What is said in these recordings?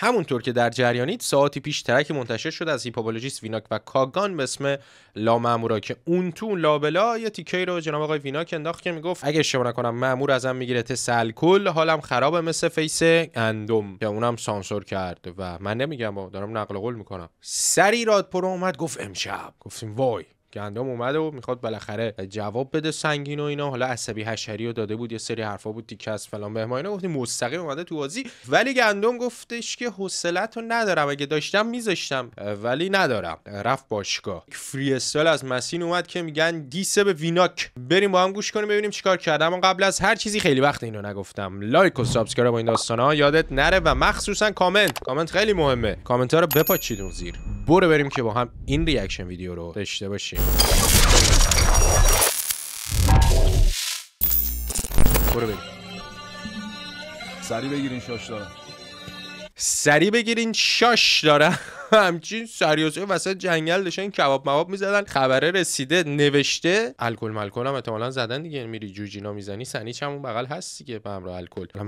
همونطور که در جریانید ساعتی پیش ترکی منتشر شد از هیپابولوژیست ویناک و کاگان به اسم لامامورا که اون تو لابلا یه تیکه رو جناب آقای ویناک انداخت که میگفت اگه اشتباه نکنم مامور ازم میگیره تس حالم خرابه مثل فیس اندوم که اونم سانسور کرد و من نمیگم دارم نقل قول میکنم سری پرو اومد گفت امشب گفتیم وای گندم اومد و میخواد بالاخره جواب بده سنگین و اینا حالا عصبی حشری و داده بود یه سری حرفا بود تیک از فلان به اینا گفتیم مستقیم اومده تو بازی ولی گندم گفتش که رو ندارم اگه داشتم میذاشتم ولی ندارم رفت باشگاه فری استال از مسین اومد که میگن دیسه به ویناک بریم با هم گوش کنیم ببینیم چیکار کرده اما قبل از هر چیزی خیلی وقت اینو نگفتم لایک و سابسکرایب این داستانا یادت نره و مخصوصا کامنت کامنت خیلی مهمه کامنت ها رو بپاچید اون زیر برو بریم که با هم این ریاکشن ویدیو رو داشته باشیم برو بگیر سری بگیرین شاش دارم سری بگیرین شاش دارم همچین سریوسه وسط جنگل داشتن کباب مواب میزدن خبره رسیده نوشته الکل ملکل هم احتمالا زدن دیگه یعنی میری جوجینا میزنی سنیچ همون بغل هست دیگه به همراه الکل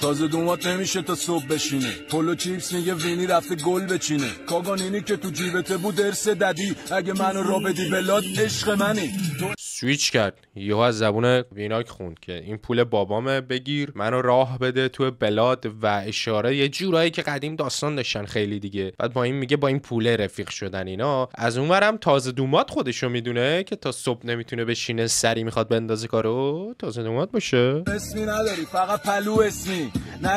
تازه دومات نمیشه تا صبح بشینه پلو چیپس میگه وینی رفته گل بچینه کاگانینی که تو جیبته بود درس ددی اگه منو را بدی بلاد عشق منی سویچ کرد یهو از زبون ویناک خوند که این پول بابامه بگیر منو راه بده تو بلاد و اشاره یه جورایی که قدیم داستان داشتن خیلی دیگه بعد با این میگه با این پوله رفیق شدن اینا از اونورم تازه دومات خودشو میدونه که تا صبح نمیتونه بشینه سری میخواد بندازه کارو تازه دومات باشه اسمی نداری فقط پلو اسمی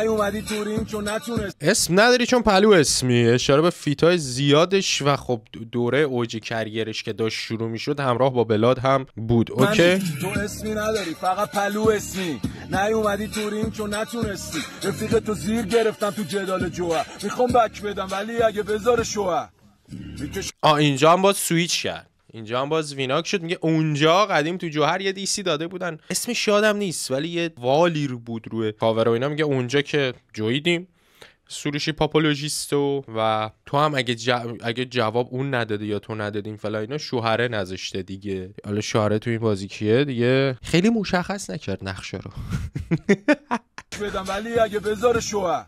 اومدی تورین چون نتونستی اسم نداری چون پلو اسمی اشاره به فیتای زیادش و خب دوره اوج کریرش که داشت شروع میشد همراه با بلاد هم بود اوکی تو اسمی نداری فقط پلو اسمی اومدی تورین چون نتونستی رفیق تو زیر گرفتم تو جدال جوه میخوام بک بدم ولی اگه بذار شوه آ اینجا هم با سویچ کرد اینجا هم باز ویناک شد میگه اونجا قدیم تو جوهر یه دیسی داده بودن اسمش شادم نیست ولی یه والی رو بود روی کاور و اینا میگه اونجا که جویدیم سروشی پاپولوژیست و تو هم اگه, اگه جواب اون نداده یا تو ندادیم فلا اینا شوهره نذاشته دیگه حالا شوهره تو این بازی کیه دیگه خیلی مشخص نکرد نقشه رو بدم ولی اگه بذار شوهر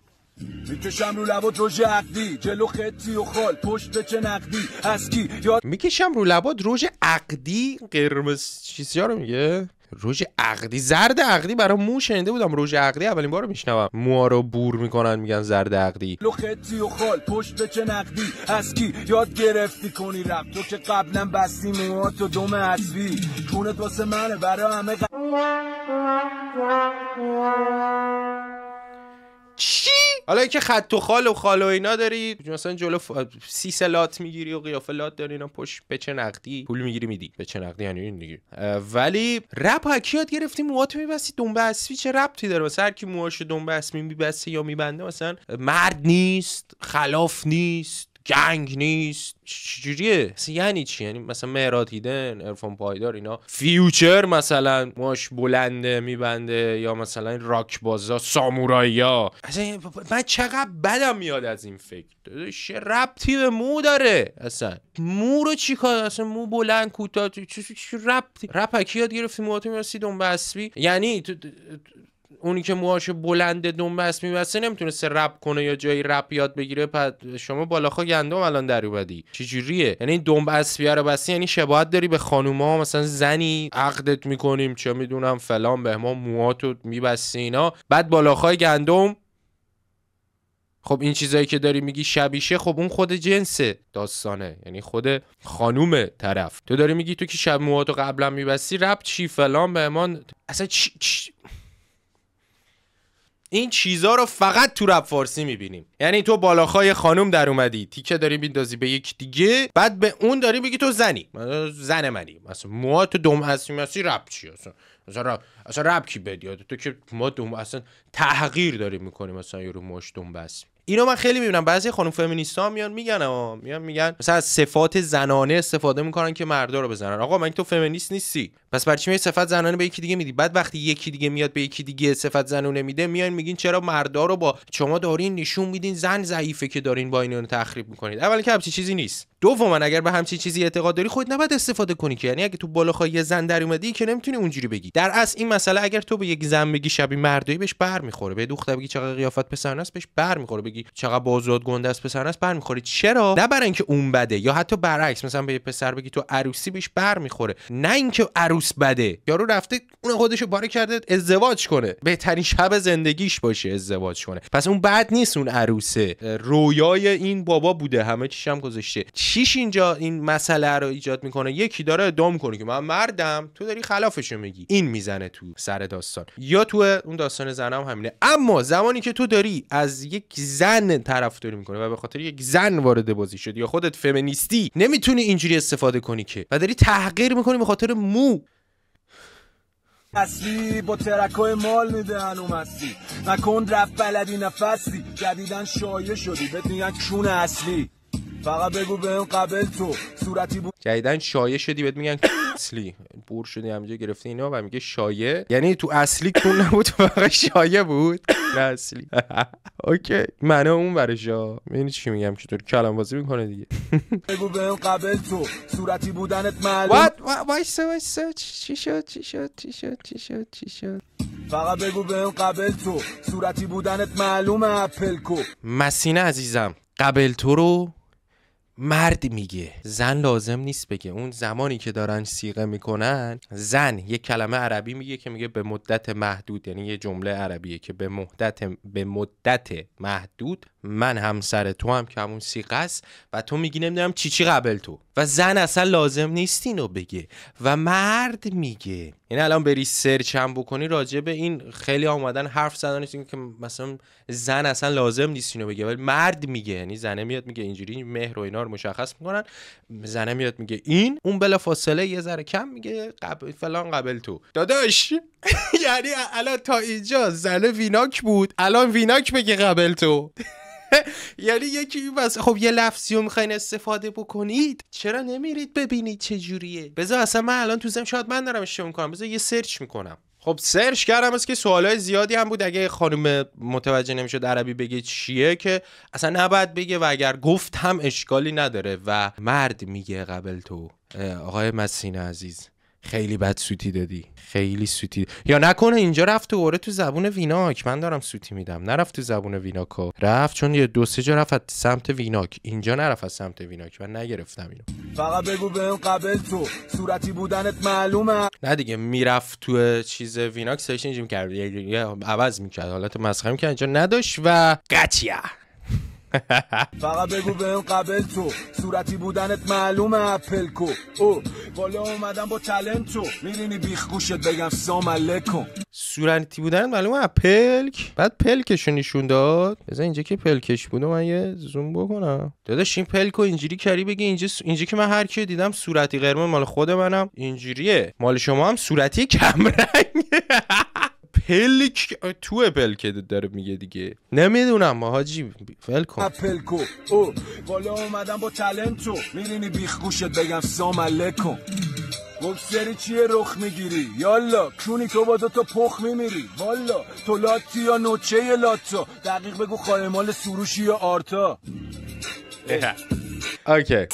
میکشم رو لبات روژ عقدی جلو خطی و خال پشت چه نقدی از کی یاد میکشم رو لبات روژ عقدی قرمز چیزی رو میگه روژ عقدی زرد عقدی برای مو شنیده بودم روژ عقدی اولین بار میشنوم موها رو بور میکنن میگن زرد عقدی خطی و خال پشت چه نقدی از کی یاد گرفتی کنی رب تو که قبلا بستی موهات تو دم عصبی کونت واسه منه برای همه چی حالا اینکه خط و خال و خال و اینا دارید مثلا جلو ف... سی سلات میگیری و قیافه لات داری اینا پشت به چه نقدی پول میگیری میدی به چه نقدی یعنی این دیگه ولی رپ حکیات گرفتی موهاتو میبستی دنبه اسفی چه ربطی داره مثلا هر کی موهاشو دنبه اسمی میبسته یا میبنده مثلا مرد نیست خلاف نیست گنگ نیست چجوریه یعنی چی یعنی مثلا مهرات هیدن ارفان پایدار اینا فیوچر مثلا ماش بلنده میبنده یا مثلا راک بازا سامورایا اصلا من چقدر بدم میاد از این فکر چه ربطی به مو داره اصلا مو رو کار اصلا مو بلند کوتاه چه ربطی رپکی یاد گرفتی موهاتو میرسی دنبه بسوی یعنی تو اونی که موهاش بلند دنبه بس میبسته نمیتونسته رپ کنه یا جایی رپ یاد بگیره پد شما بالاخا گندم الان در اومدی جوریه؟ یعنی بس بیا رو بسی یعنی شباهت داری به خانوما مثلا زنی عقدت میکنیم چه میدونم فلان به ما موهاتو میبسی اینا بعد بالاخای گندم خب این چیزایی که داری میگی شبیشه خب اون خود جنسه داستانه یعنی خود خانوم طرف تو داری میگی تو که شب مواتو قبلا میبستی رب چی فلان بهمان اصلا چی این چیزها رو فقط تو رپ فارسی میبینیم یعنی تو بالاخای خانم در اومدی تیکه داری میندازی به یک دیگه بعد به اون داری میگی تو زنی زن منی مثلا موها تو دم هستیم مسی رپ چی اصلا اصلا رپ کی بدی تو که ما دوم اصلا تحقیر داریم میکنیم مثلا یورو مش دم بس اینو من خیلی میبینم بعضی خانم فمینیستا میان میگن اما میان میگن مثلا از صفات زنانه استفاده میکنن که مردا رو بزنن آقا من تو فمینیست نیستی پس برای چی می صفت زنانه به یکی دیگه میدی بعد وقتی یکی دیگه میاد به یکی دیگه صفت زنانه میده میان میگین چرا مردا رو با شما دارین نشون میدین زن ضعیفه که دارین با اینو تخریب میکنید اول که چیزی نیست من اگر به همچین چیزی اعتقاد داری خود نباید استفاده کنی که یعنی اگه تو خواهی یه زن در اومدی که نمیتونی اونجوری بگی در اصل این مسئله اگر تو به یک زن بگی شبیه مردایی بهش بر میخوره به دختر بگی چقدر قیافت پسر است بهش بر میخوره بگی چقدر بازاد گنده است پسر است بر میخوره چرا نه برای اینکه اون بده یا حتی برعکس مثلا به پسر بگی تو عروسی بهش بر میخوره نه اینکه عروس بده یارو رفته اون خودشو باره کرده ازدواج کنه بهترین شب زندگیش باشه ازدواج کنه پس اون بد نیست اون عروسه رویای این بابا بوده همه چیشم هم گذاشته شیش اینجا این مسئله رو ایجاد میکنه یکی داره ادعا میکنه که من مردم تو داری خلافشو میگی این میزنه تو سر داستان یا تو اون داستان زنم همینه اما زمانی که تو داری از یک زن طرفداری میکنه و به خاطر یک زن وارد بازی شدی یا خودت فمینیستی نمیتونی اینجوری استفاده کنی که و داری تحقیر میکنی به خاطر مو اصلی با ترکای مال میده هنوم هستی نکن رفت بلدی نفسی جدیدن شدی بهت اصلی فقط بگو بهم قبل تو صورتی بود جدیدن شایه شدی بهت میگن اصلی بور شدی همینجا گرفته اینا و میگه شایه یعنی تو اصلی کون نبود فقط شایه بود نه اصلی اوکی معنا اون برشا یعنی چی میگم چطور کلم بازی میکنه دیگه بگو اون قبل تو صورتی بودنت معلوم وات وایسا وایسا چی شد چی شد چی شد چی شد چی شد فقط بگو بهم قبل تو صورتی بودنت معلومه کو مسینه عزیزم قبل تو رو مرد میگه زن لازم نیست بگه اون زمانی که دارن سیغه میکنن زن یه کلمه عربی میگه که میگه به مدت محدود یعنی یه جمله عربیه که به مدت به مدت محدود من همسر تو هم که همون سیغه است و تو میگی نمیدونم چی چی قبل تو و زن اصلا لازم نیست اینو بگه و مرد میگه یعنی الان بری سرچم بکنی راجع به این خیلی اومدن حرف زدن که مثلا زن اصلا لازم نیست اینو بگه ولی مرد میگه یعنی زنه میاد میگه اینجوری مهر و اینا رو مشخص میکنن زنه میاد میگه این اون بلا فاصله یه ذره کم میگه قبل فلان قبل تو داداش یعنی الان تا اینجا زنه ویناک بود الان ویناک میگه قبل تو یعنی یکی بس خب یه لفظی رو میخواین استفاده بکنید چرا نمیرید ببینید چه جوریه بذار اصلا من الان تو زم شاید من دارم اشتباه میکنم بذار یه سرچ میکنم خب سرچ کردم از که سوالای زیادی هم بود اگه خانم متوجه نمیشد عربی بگه چیه که اصلا نباید بگه و اگر گفت هم اشکالی نداره و مرد میگه قبل تو آقای مسین عزیز خیلی بد سوتی دادی خیلی سوتی یا نکنه اینجا رفت تو اوره تو زبون ویناک من دارم سوتی میدم نرفت تو زبون ویناکو رفت چون یه دو سه جا رفت سمت ویناک اینجا نرفت از سمت ویناک من نگرفتم اینو فقط بگو بهم قبل تو صورتی بودنت معلومه نه دیگه میرفت تو چیز ویناک سشن میکرد کرد عوض میکرد حالت مسخره میکرد اینجا نداشت و قچیا فقط بگو به اون قبل تو صورتی بودنت معلومه اپل کو او بالا اومدم با تلنت تو میرینی بیخ گوشت بگم سلام علیکم صورتی بودن معلومه پلک بعد پلکشو نشون داد بذار اینجا که پلکش بوده من یه زوم بکنم داداش این پلکو اینجوری کری بگی اینجا س... اینجا که من هر کی دیدم صورتی قرمز مال خود منم اینجوریه مال شما هم صورتی کمرنگ پلک تو اپل که داره میگه دیگه نمیدونم ما حاجی فل کن کو او بالا اومدم با تو میرینی بیخ گوشت بگم سامله کن گفتری چیه رخ میگیری یالا کونی تو با دوتا پخ میمیری والا تو لاتی یا نوچه لاتا دقیق بگو مال سروشی یا آرتا اوکی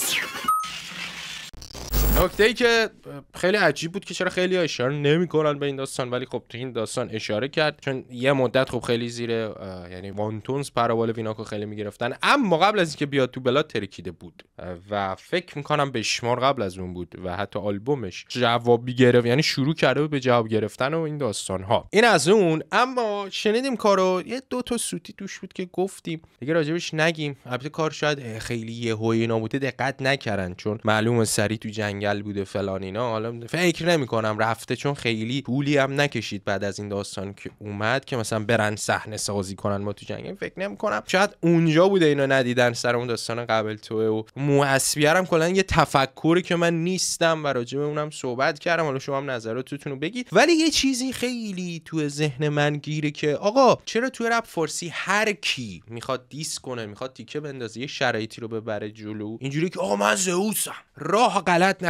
نکته ای که خیلی عجیب بود که چرا خیلی ها اشاره نمیکنن به این داستان ولی خب تو این داستان اشاره کرد چون یه مدت خب خیلی زیر یعنی وانتونز پرابال ویناکو خیلی میگرفتن اما قبل از اینکه بیاد تو بلاد ترکیده بود و فکر میکنم به شمار قبل از اون بود و حتی آلبومش جوابی گرفت یعنی شروع کرده به جواب گرفتن و این داستان ها این از اون اما شنیدیم کارو یه دو تا سوتی توش بود که گفتیم دیگه راجبش نگیم البته کار شاید خیلی یهویی نبوده دقت نکردن چون معلومه سری تو جنگ جنگل بوده فلان اینا حالا فکر نمیکنم رفته چون خیلی پولی هم نکشید بعد از این داستان که اومد که مثلا برن صحنه سازی کنن ما تو جنگل یعنی فکر نمیکنم شاید اونجا بوده اینا ندیدن سر اون داستان قبل تو و موعصیرم کلا یه تفکری که من نیستم و راجع به اونم صحبت کردم حالا شما هم نظراتتون رو بگید ولی یه چیزی خیلی تو ذهن من گیره که آقا چرا تو رپ فارسی هر کی میخواد دیس کنه میخواد تیکه بندازه یه شرایطی رو ببره جلو اینجوری که آقا من زئوسم راه غلط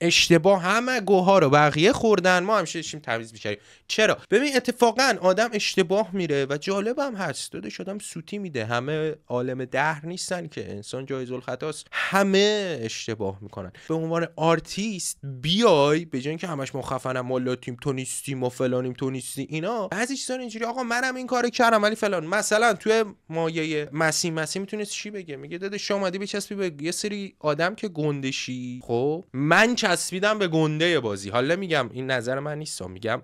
اشتباه همه گوها رو بقیه خوردن ما هم شیم تعویض میکردیم چرا ببین اتفاقا آدم اشتباه میره و جالبم هست داده شدم سوتی میده همه عالم دهر نیستن که انسان جایز الخطاست همه اشتباه میکنن به عنوان آرتیست بیای به جای اینکه همش ما خفنم ما تو نیستی ما فلانیم تو نیستی اینا بعضی چیزا اینجوری آقا منم این کارو کردم ولی فلان مثلا تو مایه مسی مسی میتونست چی بگه میگه داده شما دی به یه سری آدم که گندشی خب من چسبیدم به گنده بازی حالا میگم این نظر من نیست میگم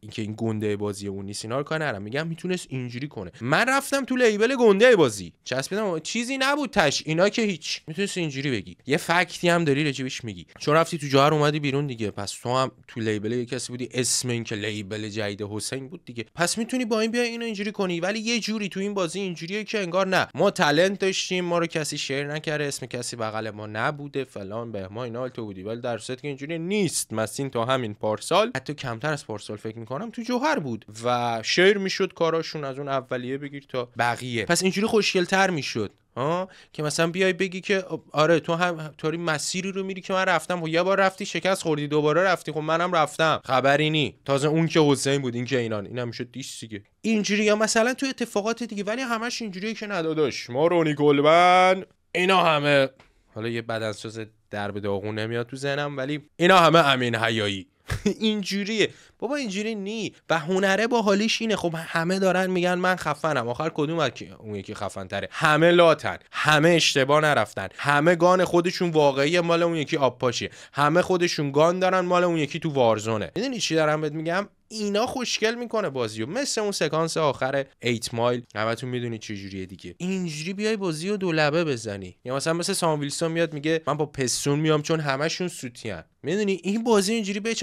اینکه این گنده بازی اون نیست اینا رو کار میگم میتونست اینجوری کنه من رفتم تو لیبل گنده بازی چسبیدم چیزی نبود تش اینا که هیچ میتونست اینجوری بگی یه فکتی هم داری راجبش میگی چون رفتی تو جاهر اومدی بیرون دیگه پس تو هم تو لیبل یه کسی بودی اسم این که لیبل جدید حسین بود دیگه پس میتونی با این بیا اینو اینجوری کنی ولی یه جوری تو این بازی اینجوریه که انگار نه ما talent داشتیم ما رو کسی شیر نکرده اسم کسی بغل ما نبوده فلان به ما اینا تو بودی ولی در صورتی که اینجوری نیست مسین تا همین پارسال حتی کمتر از پارسال فکر میکنم تو جوهر بود و شیر میشد کاراشون از اون اولیه بگیر تا بقیه پس اینجوری خوشگلتر میشد آه که مثلا بیای بگی که خب، آره تو هم طوری مسیری رو میری که من رفتم و خب، یه بار رفتی شکست خوردی دوباره رفتی خب منم رفتم خبری نی تازه اون که حسین بود این که اینان این میشد دیش سیگه اینجوری یا مثلا تو اتفاقات دیگه ولی همش اینجوریه که نداداش ما رونی گلبن اینا همه حالا یه بدنساز در به داغون نمیاد تو ذهنم ولی اینا همه امین حیایی اینجوریه بابا اینجوری نی و هنره با حالیش اینه خب همه دارن میگن من خفنم آخر کدوم اون یکی خفن تره همه لاتن همه اشتباه نرفتن همه گان خودشون واقعی مال اون یکی آب پاشی همه خودشون گان دارن مال اون یکی تو وارزونه میدونی چی دارم بهت میگم اینا خوشگل میکنه بازیو مثل اون سکانس آخر 8 مایل همتون میدونی چه جوریه دیگه اینجوری بیای بازی و دو لبه بزنی یا مثلا مثل سام ویلسون میاد میگه من با پسون میام چون همشون سوتیان میدونی این بازی اینجوری به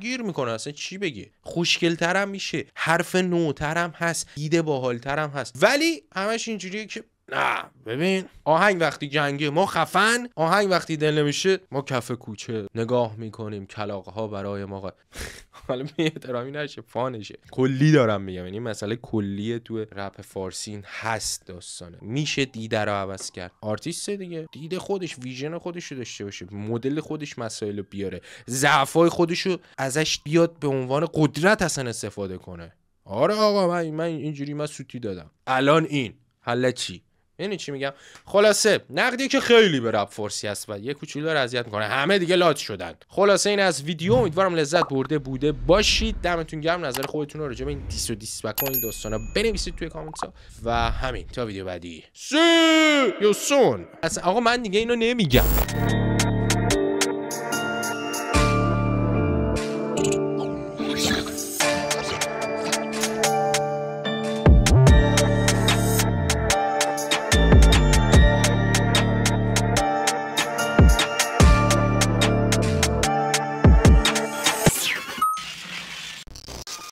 گیر میکنه اصلا چی بگی ترم میشه حرف نوترم هست باحال باحالترم هست ولی همش اینجوریه که نه ببین آهنگ وقتی جنگه ما خفن آهنگ وقتی دل نمیشه ما کف کوچه نگاه میکنیم کلاقه ها برای ما حالا می نشه فانشه کلی دارم میگم یعنی مسئله کلیه تو رپ فارسین هست داستانه میشه دیده رو عوض کرد آرتیست دیگه دید خودش ویژن خودش رو داشته باشه مدل خودش مسائل بیاره ضعفای خودش رو ازش بیاد به عنوان قدرت اصلا استفاده کنه آره آقا من من اینجوری من سوتی دادم الان این حالا چی یعنی چی میگم خلاصه نقدی که خیلی به رپ فارسی هست و یه کوچولو داره اذیت میکنه همه دیگه لات شدن خلاصه این از ویدیو امیدوارم لذت برده بوده باشید دمتون گرم نظر خودتون رو راجع به این دیس و دیس و این داستانا بنویسید توی کامنت ها و همین تا ویدیو بعدی سی یو سون اصلا من دیگه اینو نمیگم